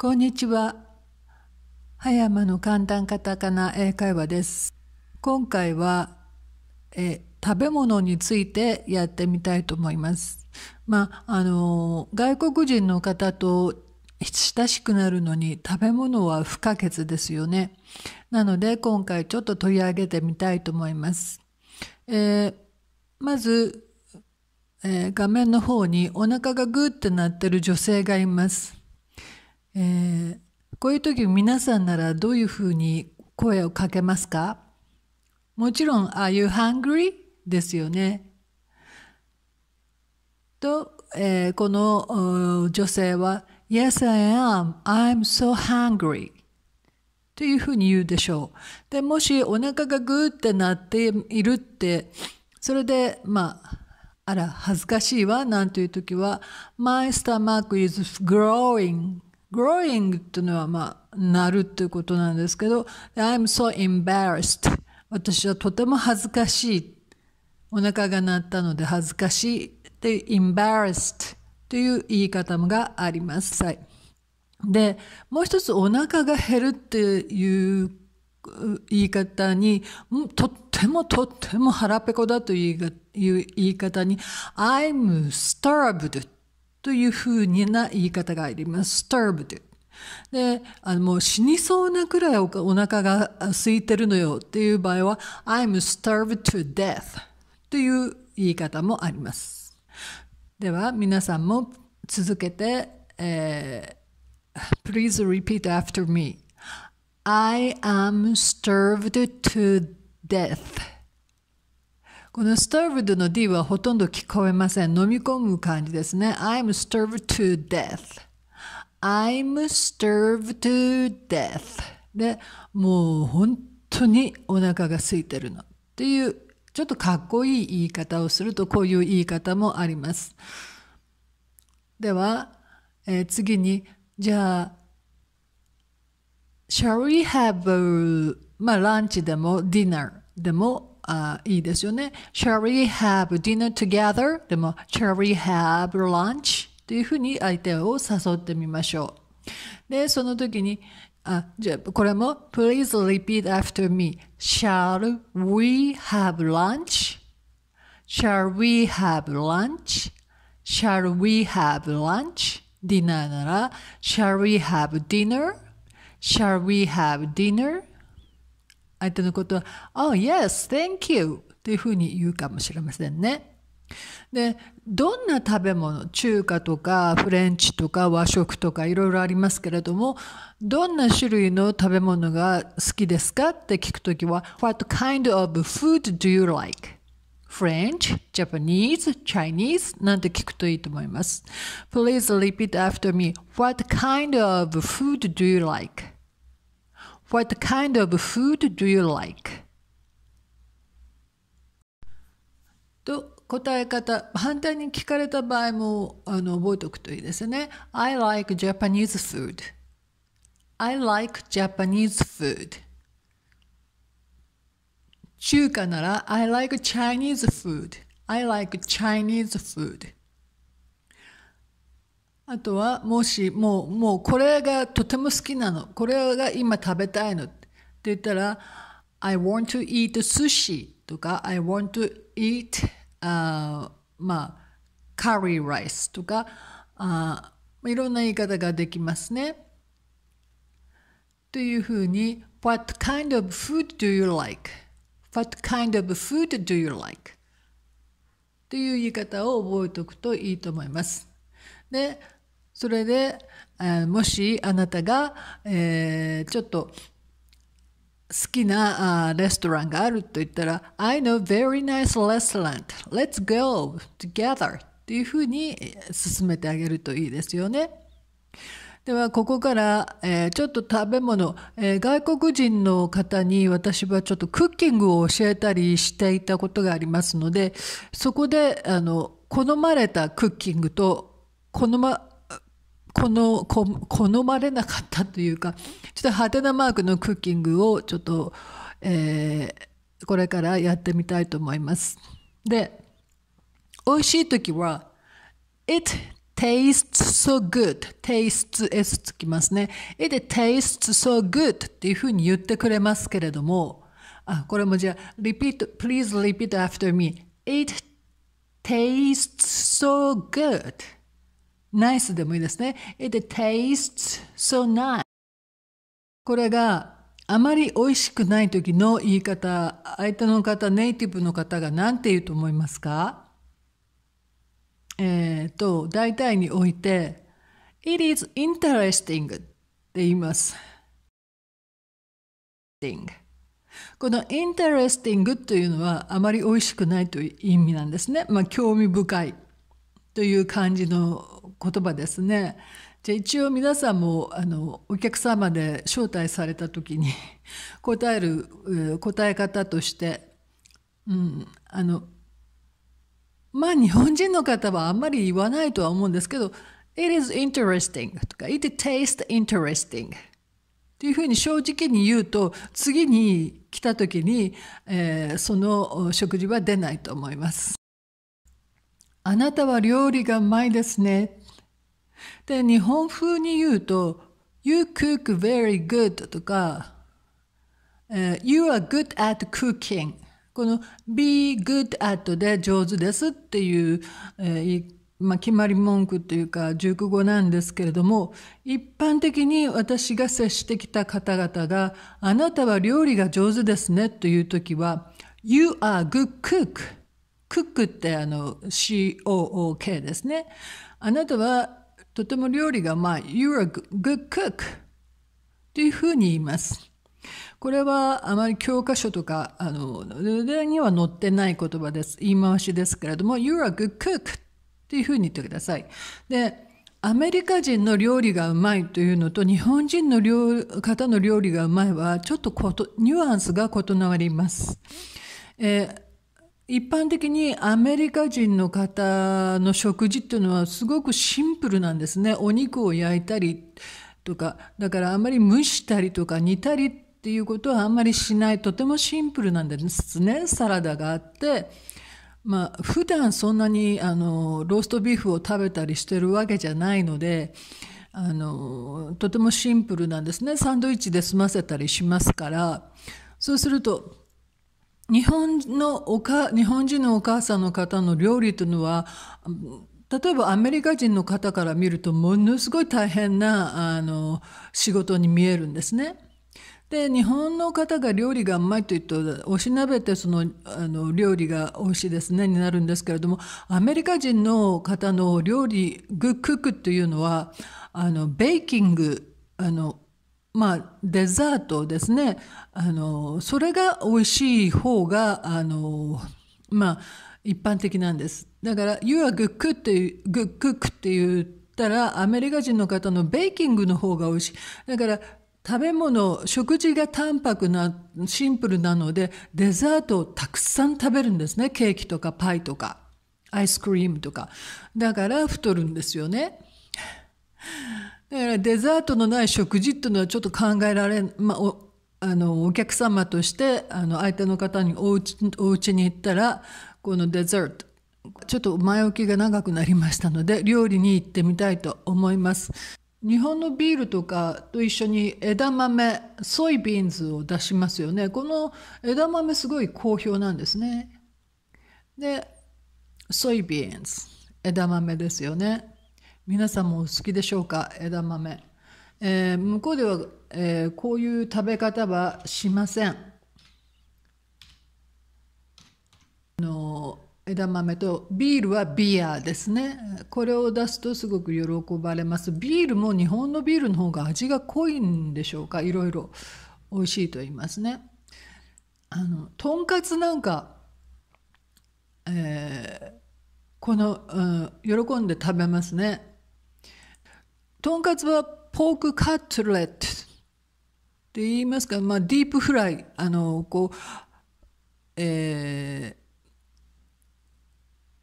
こんにちは。葉山の簡単カタカナ英会話です。今回はえ食べ物についてやってみたいと思います。まあ、あの外国人の方と親しくなるのに食べ物は不可欠ですよね。なので今回ちょっと取り上げてみたいと思います。えー、まず、えー、画面の方にお腹がグーってなってる女性がいます。えー、こういう時皆さんならどういうふうに声をかけますかもちろん、Are you hungry? ですよね。と、えー、この女性は、Yes, I am. I'm so hungry. というふうに言うでしょう。で、もしお腹がグーってなっているって、それで、まあ、あら、恥ずかしいわ、なんていう時は、My stomach is growing growing っていうのはまあなるっていうことなんですけど I'm so embarrassed 私はとても恥ずかしいお腹が鳴ったので恥ずかしいって embarrassed という言い方があります。はい、でもう一つお腹が減るっていう言い方にとってもとっても腹ペコだという言い方に I'm starved というふうにな言い方があります。starved であのもう死にそうなくらいおお腹が空いてるのよっていう場合は I'm starved to death という言い方もあります。では皆さんも続けて、えー、Please repeat after me I am starved to death この starved の D はほとんど聞こえません。飲み込む感じですね。I'm starved to death. I'm starved to death. で、もう本当にお腹が空いてるの。っていう、ちょっとかっこいい言い方をすると、こういう言い方もあります。では、えー、次に、じゃあ、shall we have a, まあ、ランチでも、ディナーでも、あいいですよね。Shall uh, we have dinner together? でも、Shall we have lunch? というふうに相手を誘ってみましょう。で、その時に、あじゃこれも、Please repeat after me.Shall we have lunch?Shall we have lunch?Shall we have lunch? ディナーなら、Shall we have dinner?Shall we have dinner? 相手のことは、Oh, yes, thank you というふうに言うかもしれませんね。で、どんな食べ物、中華とかフレンチとか和食とかいろいろありますけれども、どんな種類の食べ物が好きですかって聞くときは、What kind of food do you like? French, Japanese, Chinese なんて聞くといいと思います。Please repeat after me. What kind of food do you like? What kind of food do you like? と答え方反対に聞かれた場合もあの覚えておくといいですね。I like Japanese food. I like Japanese food. 中華なら I like Chinese food. I like Chinese food. あとはもしもうもうこれがとても好きなのこれが今食べたいのって言ったら I want to eat sushi とか I want to eat、uh, まあ curry rice とかあいろんな言い方ができますね。というふうに What kind of food do you like? What kind of food do you like? という言い方を覚えておくといいと思います。でそれで、えもしあなたが、えー、ちょっと好きなあレストランがあると言ったら、I know very nice restaurant. Let's go together. っていうふうに進めてあげるといいですよね。ではここから、えー、ちょっと食べ物、えー、外国人の方に私はちょっとクッキングを教えたりしていたことがありますのでそこであの好まれたクッキングと好まこのこ好まれなかったというかちょっとハテナマークのクッキングをちょっと、えー、これからやってみたいと思います。で美味しい時は「It tastes so good」「tastes」「s」つきますね「It tastes so good」っていうふうに言ってくれますけれどもあこれもじゃあ「repeat please repeat after me」「It tastes so good」ナイスでもいいですね。It tastes so nice. これがあまり美味しくない時の言い方、相手の方、ネイティブの方が何て言うと思いますかえっ、ー、と、大体において、It is interesting って言います。この interesting というのはあまり美味しくないという意味なんですね。まあ、興味深い。という感じの言葉ですね。じゃ一応皆さんもあのお客様で招待された時に 答える答え方として、うん、あのまあ日本人の方はあんまり言わないとは思うんですけど「It is interesting」とか「It tastes interesting」っていうふうに正直に言うと次に来た時に、えー、その食事は出ないと思います。あなたは料理がうまいですね。で、日本風に言うと、You cook very good とか、You are good at cooking この be good at で上手ですっていう、えー、まあ、決まり文句というか熟語なんですけれども一般的に私が接してきた方々があなたは料理が上手ですねという時は You are good cook クックってあの COOK ですね。あなたはとても料理がうまい。You're a good cook というふうに言います。これはあまり教科書とか、あの、には載ってない言葉です。言い回しですけれども、You're a good cook というふうに言ってください。で、アメリカ人の料理がうまいというのと日本人の料方の料理がうまいはちょっとニュアンスが異なります。えー一般的にアメリカ人の方の食事っていうのはすごくシンプルなんですね。お肉を焼いたりとか、だからあまり蒸したりとか煮たりっていうことはあんまりしない、とてもシンプルなんですね。サラダがあって、まあ普段そんなにあのローストビーフを食べたりしてるわけじゃないので、あのとてもシンプルなんですね。サンドイッチで済ませたりしますから、そうすると、日本のおか、日本人のお母さんの方の料理というのは、例えばアメリカ人の方から見るとものすごい大変なあの仕事に見えるんですね。で日本の方が料理がうまいと言うとおしなべてそのあの料理が美味しいですねになるんですけれどもアメリカ人の方の料理グックックっていうのはあのベーキングあのまあ、デザートですねあのそれが美味しい方があの、まあ、一般的なんですだから「You are good cook」っていう「good cook」って言ったらアメリカ人の方のベーキングの方が美味しいだから食べ物食事が淡白なシンプルなのでデザートをたくさん食べるんですねケーキとかパイとかアイスクリームとかだから太るんですよねだからデザートのない食事っていうのはちょっと考えられまあ、おあのお客様としてあの相手の方におうちお家に行ったらこのデザートちょっと前置きが長くなりましたので料理に行ってみたいと思います日本のビールとかと一緒に枝豆ソイビーンズを出しますよねこの枝豆すごい好評なんですねでソイビーンズ枝豆ですよね皆さんもお好きでしょうか枝豆、えー、向こうでは、えー、こういう食べ方はしませんの枝豆とビールはビアですねこれを出すとすごく喜ばれますビールも日本のビールの方が味が濃いんでしょうかいろいろ美味しいと言いますねあのとんかつなんか、えー、この、うん、喜んで食べますねとんかつはポークカットレットって言いますか、まあ、ディープフライあのこう、えー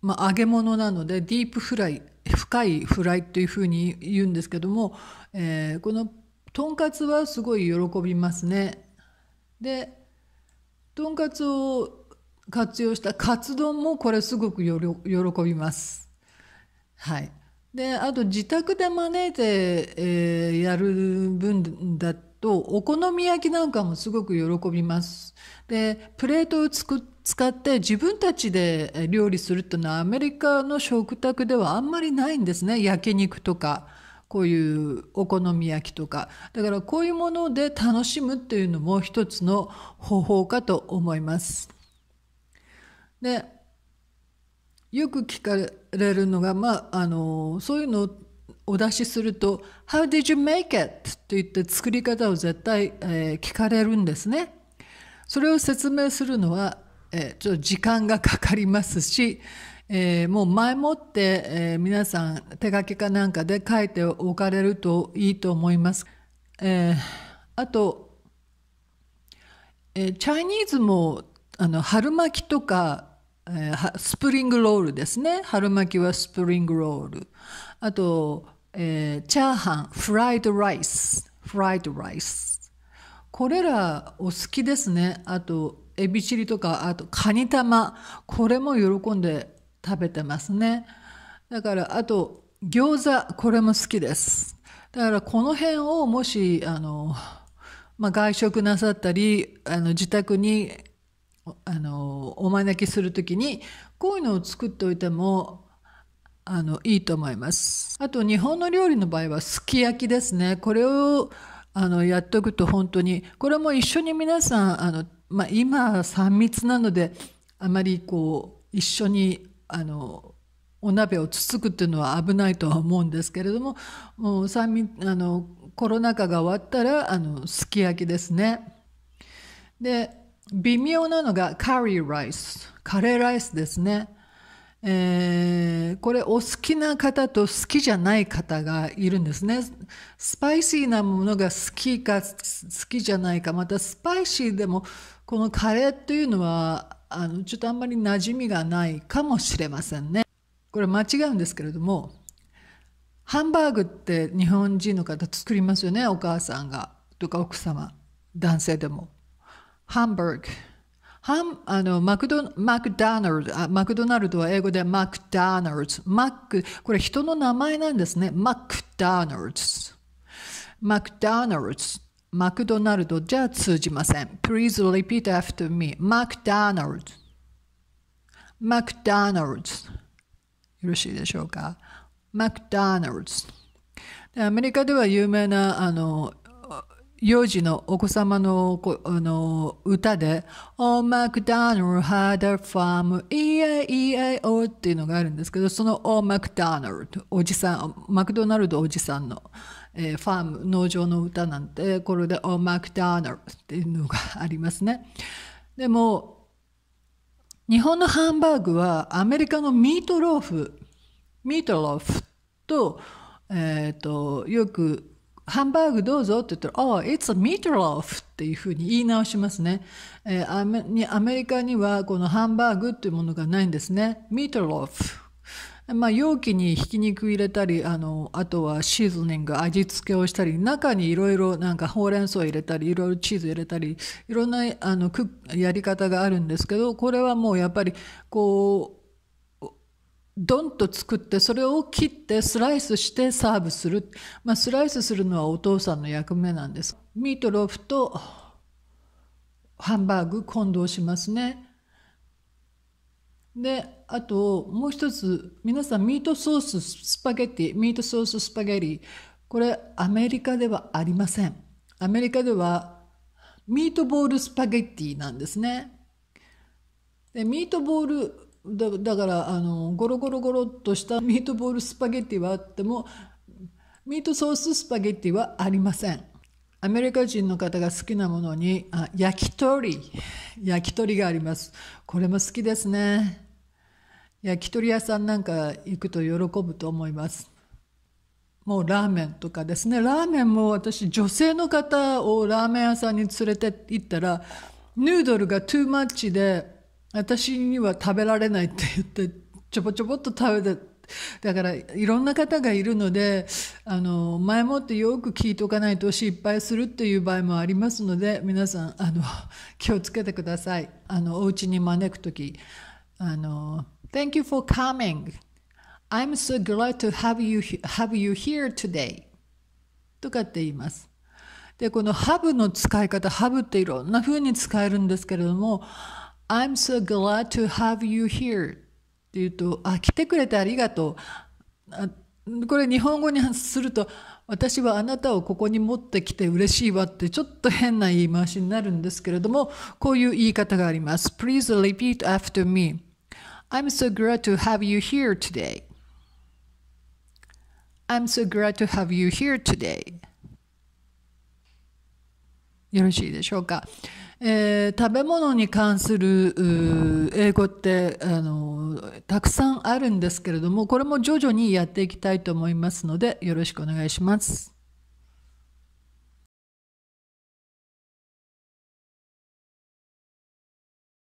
まあ、揚げ物なのでディープフライ深いフライというふうに言うんですけども、えー、このとんかつはすごい喜びますね。でとんかつを活用したカツ丼もこれすごく喜びます。はいであと自宅で招いて、えー、やる分だとお好み焼きなんかもすごく喜びます。でプレートを使って自分たちで料理するっていうのはアメリカの食卓ではあんまりないんですね焼肉とか。こういうお好み焼きとか。だからこういうもので楽しむっていうのも一つの方法かと思います。で、よく聞かれるのが、まあ、あのそういうのをお出しすると「How did you make it?」と言って作り方を絶対、えー、聞かれるんですね。それを説明するのは、えー、ちょっと時間がかかりますし、えー、もう前もって、え皆さん手書きかなんかで書いておかれるといいと思います。えあと、えチャイニーズもあの春巻きとかえー、スプリングロールですね春巻きはスプリングロールあと、えー、チャーハンフライドライスフライドライスこれらお好きですねあとエビチリとかあとカニ玉これも喜んで食べてますねだからあと餃子これも好きですだからこの辺をもしあの、まあ、外食なさったりあの自宅にあのお招きする時にこういうのを作っておいてもあのいいと思います。あと日本の料理の場合はすき焼きですね。これをあのやっておくと本当にこれも一緒に皆さんあの、まあ、今3密なのであまりこう一緒にあのお鍋をつつくっていうのは危ないとは思うんですけれどももう密あのコロナ禍が終わったらあのすき焼きですね。で微妙なのがカリーライスカレーライスですね、えー、これお好きな方と好きじゃない方がいるんですねスパイシーなものが好きか好きじゃないかまたスパイシーでもこのカレーっていうのはあのちょっとあんまり馴染みがないかもしれませんねこれ間違うんですけれどもハンバーグって日本人の方作りますよねお母さんがとか奥様男性でもハンバーグ。ハンあのマクドマクダーナルドあ、マクドナルドは英語でマクダーナルド。マック、これ人の名前なんですね。マクダーナルド。マクダーナルド。マクドナルドじゃ通じません。Please repeat after me. マクダーナルド。マクダーナルド。よろしいでしょうか。マクダーナルド。アメリカでは有名なあの幼児のお子様のあの歌で「おマクダーナルハダファームイエイエイオ」っていうのがあるんですけどその「おマクダーナル」おじさんマクドナルドおじさんの、えー、ファーム農場の歌なんてこれで「おマクダーナル」っていうのがありますね。でも日本のハンバーグはアメリカのミートローフミートローフと,、えーとよくハンバーグどうぞって言ったら、Oh, it's a meatloaf っていうふうに言い直しますね。えー、アメアメリカにはこのハンバーグっていうものがないんですね。meatloaf。まあ、容器にひき肉入れたりあのあとはシーズニング味付けをしたり中にいろいろなんかほうれん草入れたりいろいろチーズ入れたりいろんなあのやり方があるんですけどこれはもうやっぱりこう、ドンと作ってそれを切ってスライスしてサーブする、まあ、スライスするのはお父さんの役目なんですミートローフとハンバーグ混同しますねであともう一つ皆さんミートソーススパゲッティミートソーススパゲティこれアメリカではありませんアメリカではミートボールスパゲッティなんですねでミートボールだだからあのゴロゴロゴロっとしたミートボールスパゲッティはあってもミートソーススパゲッティはありませんアメリカ人の方が好きなものにあ焼き鳥焼き鳥がありますこれも好きですね焼き鳥屋さんなんか行くと喜ぶと思いますもうラーメンとかですねラーメンも私女性の方をラーメン屋さんに連れて行ったらヌードルがトゥーマッチで私には食べられないって言ってちょぼちょぼっと食べてだからいろんな方がいるのであの前もってよく聞いておかないと失敗するっていう場合もありますので皆さんあの 気をつけてくださいあのお家に招く時あの「Thank you for coming I'm so glad to have you, have you here today」とかって言います。でこの「ハブの使い方「ハブっていろんな風に使えるんですけれども「I'm so glad to have you here って言うと、あ、来てくれてありがとう。これ日本語にすると、私はあなたをここに持ってきて嬉しいわってちょっと変な言い回しになるんですけれども、こういう言い方があります。Please repeat after me.I'm so glad to have you here today. I'm so glad to have you here today. よろしいでしょうか。えー、食べ物に関する英語ってあのたくさんあるんですけれどもこれも徐々にやっていきたいと思いますのでよろしくお願いします。